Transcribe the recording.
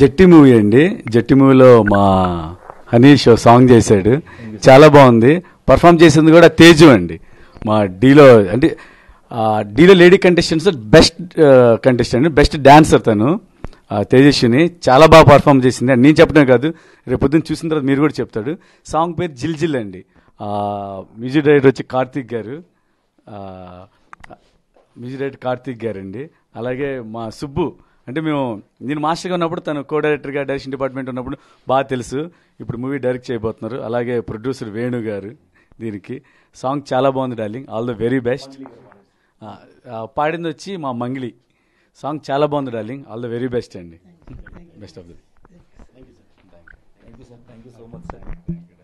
Jatti movie అండి జట్టి మూవీలో మా హనీష్ సాంగ్ చేశాడు చాలా బాగుంది పర్ఫామ్ చేసింది కూడా తేజు అండి మా డీలో అంటే డీలో lady contestants best contestant best dancer తను తేజస్విని చాలా బాగా పర్ఫామ్ చేసింది నేను చెప్పడమే కాదు రేపు పొద్దున్న చూసిన తర్వాత మీరు కూడా చెప్తాడు సాంగ్ పేరు జిల్ జిల్ అండి మ్యూజిక్ డైరెక్టర్ వచ్చి కార్తిక్ గారు మ్యూజిక్ డైరెక్టర్ కార్తిక్ గారు అండి అలాగే మా సుబ్బు అంటే మేము నేను మాస్టర్గా ఉన్నప్పుడు తను కో డైరెక్టర్గా డైరెక్షన్ డిపార్ట్మెంట్ ఉన్నప్పుడు బాగా తెలుసు ఇప్పుడు మూవీ డైరెక్ట్ చేయబోతున్నారు అలాగే ప్రొడ్యూసర్ వేణు గారు దీనికి సాంగ్ చాలా బాగుంది darling all the very best పాడింది వచ్చి మా మంగిలి సాంగ్ చాలా బాగుంది darling all the very best అండి best of the thank you sir thank you so much sir